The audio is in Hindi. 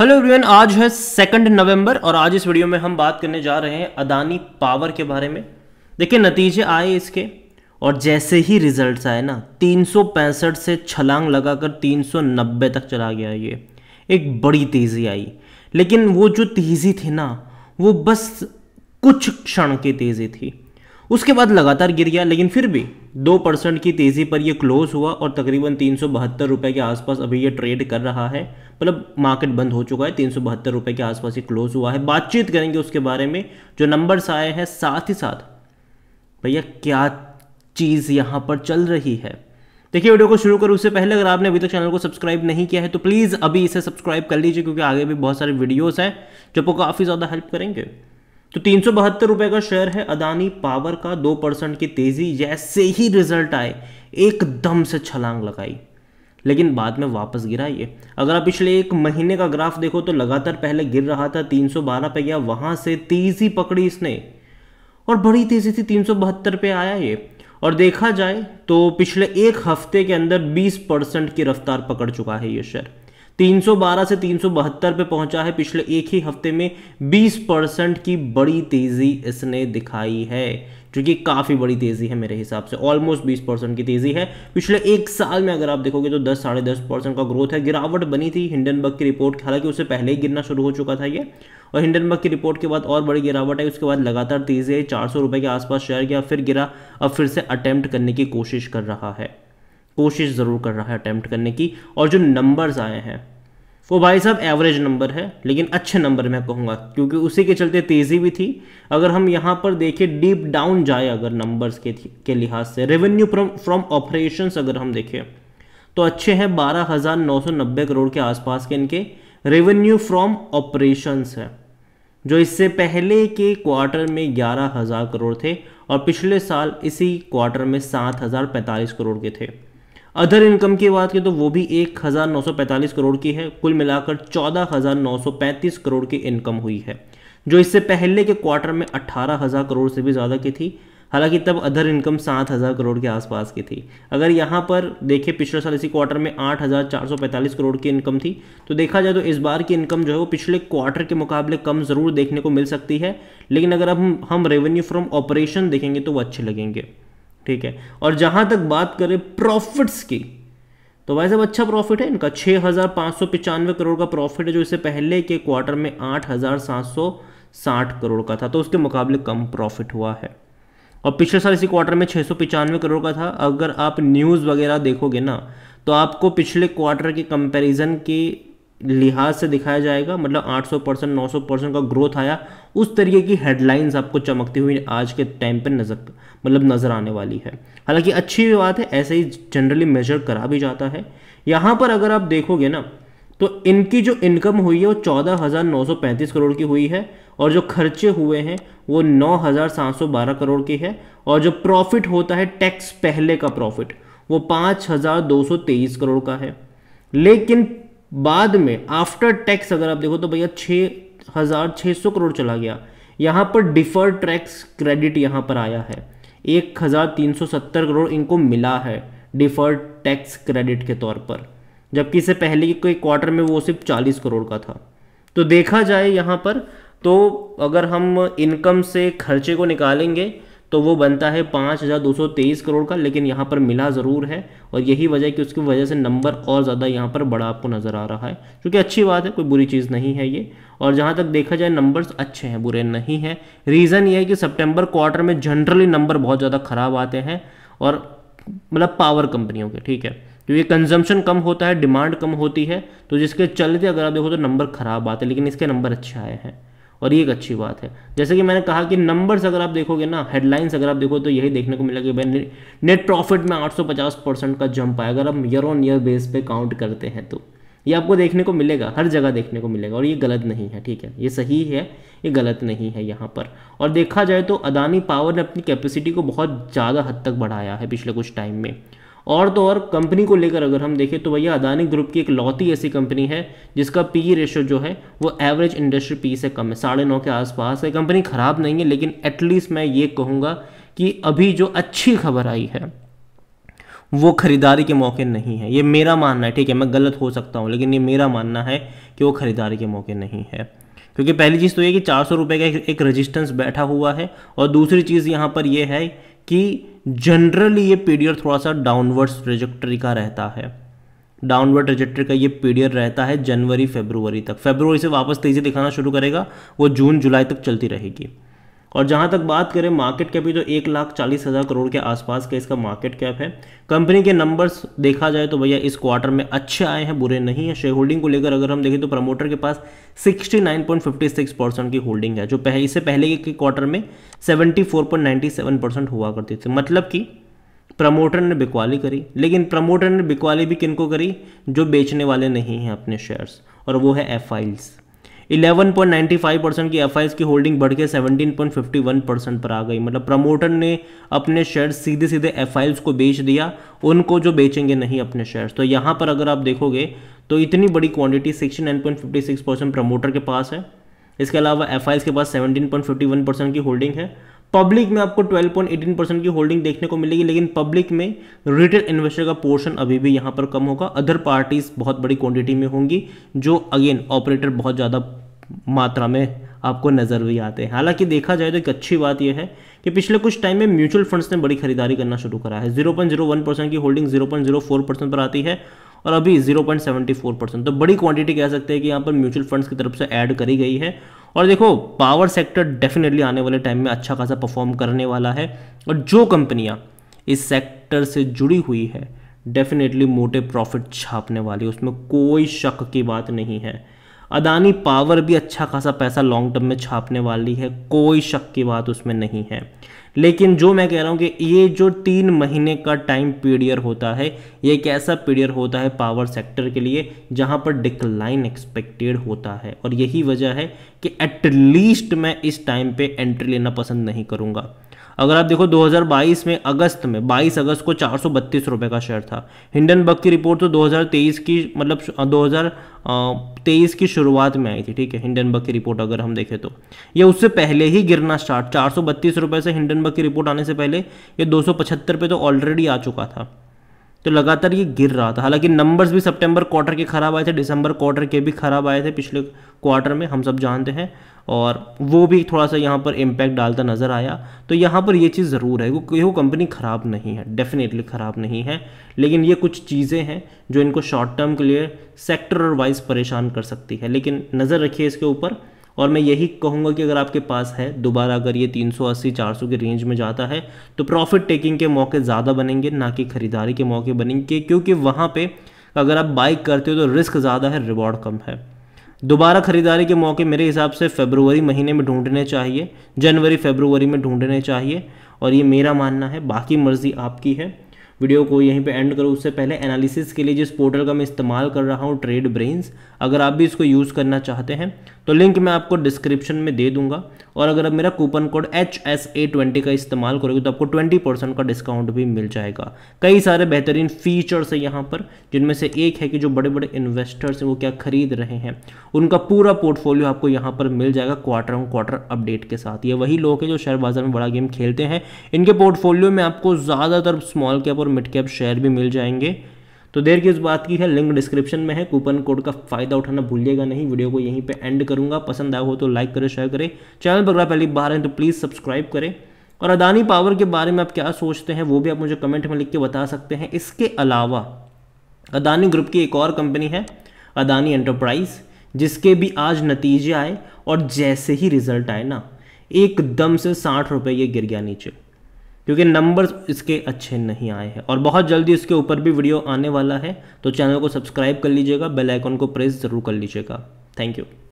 हेलो एवरीवन आज है सेकंड नवंबर और आज इस वीडियो में हम बात करने जा रहे हैं अदानी पावर के बारे में देखिए नतीजे आए इसके और जैसे ही रिजल्ट्स आए ना तीन से छलांग लगाकर 390 तक चला गया ये एक बड़ी तेज़ी आई लेकिन वो जो तेज़ी थी ना वो बस कुछ क्षण की तेज़ी थी उसके बाद लगातार गिर गया लेकिन फिर भी दो परसेंट की तेज़ी पर यह क्लोज़ हुआ और तकरीबन तीन सौ बहत्तर रुपये के आसपास अभी ये ट्रेड कर रहा है मतलब मार्केट बंद हो चुका है तीन सौ बहत्तर के आसपास ही क्लोज हुआ है बातचीत करेंगे उसके बारे में जो नंबर्स आए हैं साथ ही साथ भैया क्या चीज़ यहाँ पर चल रही है देखिए वीडियो को शुरू करूँ उससे पहले अगर आपने अभी तक चैनल को सब्सक्राइब नहीं किया है तो प्लीज़ अभी इसे सब्सक्राइब कर लीजिए क्योंकि आगे भी बहुत सारे वीडियोस हैं जो आपको काफ़ी ज़्यादा हेल्प करेंगे तो तीन सौ का शेयर है अदानी पावर का दो परसेंट की तेज़ी जैसे ही रिजल्ट आए एकदम से छलांग लगाई लेकिन बाद में वापस गिरा ये अगर आप पिछले एक महीने का ग्राफ देखो तो लगातार पहले गिर रहा था 312 पे गया वहां से तेज़ी पकड़ी इसने और बड़ी तेज़ी से तीन पे आया ये और देखा जाए तो पिछले एक हफ्ते के अंदर 20 परसेंट की रफ्तार पकड़ चुका है ये शेयर 312 से 372 पे पहुंचा है पिछले एक ही हफ्ते में 20 परसेंट की बड़ी तेज़ी इसने दिखाई है जो कि काफ़ी बड़ी तेज़ी है मेरे हिसाब से ऑलमोस्ट बीस परसेंट की तेज़ी है पिछले एक साल में अगर आप देखोगे तो दस साढ़े दस परसेंट का ग्रोथ है गिरावट बनी थी हिंडनबर्ग की रिपोर्ट हालांकि उससे पहले ही गिरना शुरू हो चुका था ये और हिंडनबर्ग की रिपोर्ट के बाद और बड़ी गिरावट है उसके बाद लगातार तेज़ी है चार सौ के आसपास शेयर गया फिर गिरा अब फिर से अटैम्प्ट करने की कोशिश कर रहा है कोशिश ज़रूर कर रहा है अटैम्प्ट करने की और जो नंबर्स आए हैं वो भाई साहब एवरेज नंबर है लेकिन अच्छे नंबर मैं कहूँगा क्योंकि उसी के चलते तेज़ी भी थी अगर हम यहाँ पर देखें डीप डाउन जाए अगर नंबर्स के के लिहाज से रेवेन्यू फ्रॉम ऑपरेशन अगर हम देखें तो अच्छे हैं बारह हज़ार नौ सौ नब्बे करोड़ के आसपास के इनके रेवेन्यू फ्रॉम ऑपरेशंस है जो इससे पहले के क्वार्टर में ग्यारह हज़ार करोड़ थे और पिछले साल इसी क्वार्टर में सात हज़ार पैंतालीस करोड़ के थे अदर इनकम की बात की तो वो भी एक हज़ार नौ सौ पैंतालीस करोड़ की है कुल मिलाकर चौदह हज़ार नौ सौ पैंतीस करोड़ की इनकम हुई है जो इससे पहले के क्वार्टर में अट्ठारह हज़ार करोड़ से भी ज़्यादा की थी हालांकि तब अदर इनकम सात हज़ार करोड़ के आसपास की थी अगर यहाँ पर देखें पिछले साल इसी क्वार्टर में आठ हज़ार चार सौ पैंतालीस करोड़ की इनकम थी तो देखा जाए तो इस बार की इनकम जो है वो पिछले क्वार्टर के मुकाबले कम ज़रूर देखने को मिल सकती है लेकिन अगर अब हम हम रेवेन्यू फ्रॉम ऑपरेशन देखेंगे तो वो अच्छे लगेंगे ठीक है और जहां तक बात करें प्रॉफिट्स की तो वैसे अच्छा प्रॉफिट है इनका छह हज़ार पांच सौ पिचानवे करोड़ का प्रॉफिट है जो इससे पहले के क्वार्टर में आठ हज़ार सात सौ साठ करोड़ का था तो उसके मुकाबले कम प्रॉफिट हुआ है और पिछले साल इसी क्वार्टर में छः सौ पिचानवे करोड़ का था अगर आप न्यूज़ वगैरह देखोगे ना तो आपको पिछले क्वार्टर के कंपैरिजन की लिहाज से दिखाया जाएगा मतलब 800 परसेंट नौ परसेंट का ग्रोथ आया उस तरीके की हेडलाइंस आपको चमकती हुई आज के टाइम पर नजर मतलब नज़र आने वाली है हालांकि अच्छी बात है ऐसे ही जनरली मेजर करा भी जाता है यहाँ पर अगर आप देखोगे ना तो इनकी जो इनकम हुई है वो चौदह हज़ार नौ सौ पैंतीस करोड़ की हुई है और जो खर्चे हुए हैं वो नौ हज़ार सात सौ बारह करोड़ की है और जो प्रॉफिट होता है टैक्स पहले का प्रॉफिट वो पाँच हज़ार दो सौ तेईस करोड़ का है लेकिन बाद में आफ्टर टैक्स अगर आप देखो तो भैया छः हज़ार छः सौ करोड़ चला गया यहाँ पर डिफर टैक्स क्रेडिट यहाँ पर आया है एक हज़ार तीन सौ सत्तर करोड़ इनको मिला है डिफर टैक्स क्रेडिट के तौर पर जबकि इससे पहले के क्वार्टर में वो सिर्फ चालीस करोड़ का था तो देखा जाए यहाँ पर तो अगर हम इनकम से खर्चे को निकालेंगे तो वो बनता है पाँच हज़ार दो सौ तेईस करोड़ का लेकिन यहाँ पर मिला ज़रूर है और यही वजह कि उसकी वजह से नंबर और ज़्यादा यहाँ पर बड़ा आपको नज़र आ रहा है क्योंकि अच्छी बात है कोई बुरी चीज़ नहीं है ये और जहाँ तक देखा जाए नंबर्स अच्छे हैं बुरे नहीं हैं रीज़न ये है कि सप्टेम्बर क्वार्टर में जनरली नंबर बहुत ज़्यादा ख़राब आते हैं और मतलब पावर कंपनियों के ठीक है क्योंकि तो ये कंजम्पशन कम होता है डिमांड कम होती है तो जिसके चलते अगर आप देखो तो नंबर ख़राब आते हैं लेकिन इसके नंबर अच्छे आए हैं और ये एक अच्छी बात है जैसे कि मैंने कहा कि नंबर्स अगर आप देखोगे ना हेडलाइंस अगर आप देखो तो यही देखने को मिला कि भाई नेट प्रॉफिट में 850 परसेंट का जंप आया अगर आप ईयर ऑन ईयर बेस पे काउंट करते हैं तो ये आपको देखने को मिलेगा हर जगह देखने को मिलेगा और ये गलत नहीं है ठीक है ये सही है ये गलत नहीं है यहाँ पर और देखा जाए तो अदानी पावर ने अपनी कैपेसिटी को बहुत ज़्यादा हद तक बढ़ाया है पिछले कुछ टाइम में और तो और कंपनी को लेकर अगर हम देखें तो भैया अदानी ग्रुप की एक लौती ऐसी कंपनी है जिसका पी रेशो e जो है वो एवरेज इंडस्ट्री पी से कम है साढ़े नौ के आसपास है कंपनी ख़राब नहीं है लेकिन एटलीस्ट मैं ये कहूँगा कि अभी जो अच्छी खबर आई है वो खरीदारी के मौके नहीं है ये मेरा मानना है ठीक है मैं गलत हो सकता हूँ लेकिन ये मेरा मानना है कि वो खरीदारी के मौके नहीं है क्योंकि पहली चीज़ तो ये कि चार सौ रुपये का एक, रजिस्टेंस बैठा हुआ है और दूसरी चीज़ यहाँ पर यह है कि जनरली ये पीडियर थोड़ा सा डाउनवर्ड्स ट्रेजेक्टरी का रहता है डाउनवर्ड ट्रेजेक्टरी का ये पीरियड रहता है जनवरी फेब्रुवरी तक फेब्रुवरी से वापस तेजी दिखाना शुरू करेगा वो जून जुलाई तक चलती रहेगी और जहां तक बात करें मार्केट कैप भी तो एक लाख चालीस हज़ार करोड़ के आसपास का इसका मार्केट कैप है कंपनी के नंबर्स देखा जाए तो भैया इस क्वार्टर में अच्छे आए हैं बुरे नहीं है शेयर होल्डिंग को लेकर अगर हम देखें तो प्रमोटर के पास 69.56 परसेंट की होल्डिंग है जो पह, इससे पहले के क्वार्टर में सेवेंटी परसेंट हुआ करती थी मतलब कि प्रमोटर ने बिकवाली करी लेकिन प्रमोटर ने बिकवाली भी किनको करी जो बेचने वाले नहीं हैं अपने शेयर्स और वो है एफ 11.95 परसेंट की एफ की होल्डिंग बढ़ के 17.51 परसेंट पर आ गई मतलब प्रमोटर ने अपने शेयर सीधे सीधे एफ को बेच दिया उनको जो बेचेंगे नहीं अपने शेयर्स तो यहाँ पर अगर आप देखोगे तो इतनी बड़ी क्वांटिटी 69.56 परसेंट प्रमोटर के पास है इसके अलावा एफ के पास 17.51 परसेंट की होल्डिंग है पब्लिक में आपको 12.18 परसेंट की होल्डिंग देखने को मिलेगी लेकिन पब्लिक में रिटेल इन्वेस्टर का पोर्शन अभी भी यहाँ पर कम होगा अदर पार्टीज बहुत बड़ी क्वांटिटी में होंगी जो अगेन ऑपरेटर बहुत ज़्यादा मात्रा में आपको नज़र भी आते हैं हालांकि देखा जाए तो एक अच्छी बात यह है कि पिछले कुछ टाइम में म्यूचुअल फंड्स ने बड़ी खरीदारी करना शुरू करा है वन परसेंट की होल्डिंग फोर परसेंट पर आती है और अभी 0.74 परसेंट तो बड़ी क्वांटिटी कह सकते हैं कि यहाँ पर म्यूचुअल फंड्स की तरफ से ऐड करी गई है और देखो पावर सेक्टर डेफिनेटली आने वाले टाइम में अच्छा खासा परफॉर्म करने वाला है और जो कंपनियाँ इस सेक्टर से जुड़ी हुई है डेफिनेटली मोटे प्रॉफिट छापने वाली उसमें कोई शक की बात नहीं है अदानी पावर भी अच्छा खासा पैसा लॉन्ग टर्म में छापने वाली है कोई शक की बात उसमें नहीं है लेकिन जो मैं कह रहा हूँ कि ये जो तीन महीने का टाइम पीरियड होता है ये एक ऐसा पीरियड होता है पावर सेक्टर के लिए जहाँ पर डिक्लाइन एक्सपेक्टेड होता है और यही वजह है कि एटलीस्ट मैं इस टाइम पे एंट्री लेना पसंद नहीं करूँगा अगर आप देखो 2022 में अगस्त में 22 अगस्त को चार रुपए का शेयर था हिंडन बग की रिपोर्ट तो 2023 की मतलब 2023 की शुरुआत में आई थी ठीक है हिंडन बग की रिपोर्ट अगर हम देखें तो ये उससे पहले ही गिरना स्टार्ट चार रुपए से हिंडन बग की रिपोर्ट आने से पहले ये दो पे तो ऑलरेडी आ चुका था तो लगातार ये गिर रहा था हालांकि नंबर्स भी सितंबर क्वार्टर के ख़राब आए थे दिसंबर क्वार्टर के भी ख़राब आए थे पिछले क्वार्टर में हम सब जानते हैं और वो भी थोड़ा सा यहाँ पर इम्पैक्ट डालता नज़र आया तो यहाँ पर ये चीज़ ज़रूर है वो कंपनी ख़राब नहीं है डेफिनेटली ख़राब नहीं है लेकिन ये कुछ चीज़ें हैं जो इनको शॉर्ट टर्म के लिए सेक्टर और वाइज परेशान कर सकती है लेकिन नज़र रखिए इसके ऊपर और मैं यही कहूँगा कि अगर आपके पास है दोबारा अगर ये 380 400 के रेंज में जाता है तो प्रॉफिट टेकिंग के मौके ज़्यादा बनेंगे ना कि खरीदारी के मौके बनेंगे क्योंकि वहाँ पर अगर आप बाइक करते हो तो रिस्क ज़्यादा है रिवॉर्ड कम है दोबारा खरीदारी के मौके मेरे हिसाब से फेबरवरी महीने में ढूंढने चाहिए जनवरी फेबरवरी में ढूंढने चाहिए और ये मेरा मानना है बाकी मर्ज़ी आपकी है वीडियो को यहीं पे एंड करो उससे पहले एनालिसिस के लिए जिस पोर्टल का मैं इस्तेमाल कर रहा हूँ ट्रेड ब्रेन्स अगर आप भी इसको यूज़ करना चाहते हैं तो लिंक मैं आपको डिस्क्रिप्शन में दे दूंगा और अगर आप मेरा coupon code H S A twenty का इस्तेमाल करोगे तो आपको ट्वेंटी परसेंट का डिस्काउंट भी मिल जाएगा कई सारे बेहतरीन फीचर्स है यहाँ पर जिनमें से एक है कि जो बड़े बड़े इन्वेस्टर्स हैं वो क्या खरीद रहे हैं उनका पूरा पोर्टफोलियो आपको यहाँ पर मिल जाएगा क्वार्टर ऑन क्वार्टर अपडेट के साथ ये वही लोग हैं जो शेयर बाजार में बड़ा गेम खेलते हैं इनके पोर्टफोलियो में आपको ज़्यादातर स्मॉल कैप और मिड कैप शेयर भी मिल जाएंगे तो देर की उस बात की है लिंक डिस्क्रिप्शन में है कूपन कोड का फायदा उठाना भूलिएगा नहीं वीडियो को यहीं पे एंड करूंगा पसंद आया हो तो लाइक करें शेयर करें चैनल पर पहली बार हैं तो प्लीज़ सब्सक्राइब करें और अदानी पावर के बारे में आप क्या सोचते हैं वो भी आप मुझे कमेंट में लिख के बता सकते हैं इसके अलावा अदानी ग्रुप की एक और कंपनी है अदानी एंटरप्राइज जिसके भी आज नतीजे आए और जैसे ही रिजल्ट आए ना एकदम से साठ रुपये ये गिर गया नीचे क्योंकि नंबर्स इसके अच्छे नहीं आए हैं और बहुत जल्दी इसके ऊपर भी वीडियो आने वाला है तो चैनल को सब्सक्राइब कर लीजिएगा बेल आइकॉन को प्रेस ज़रूर कर लीजिएगा थैंक यू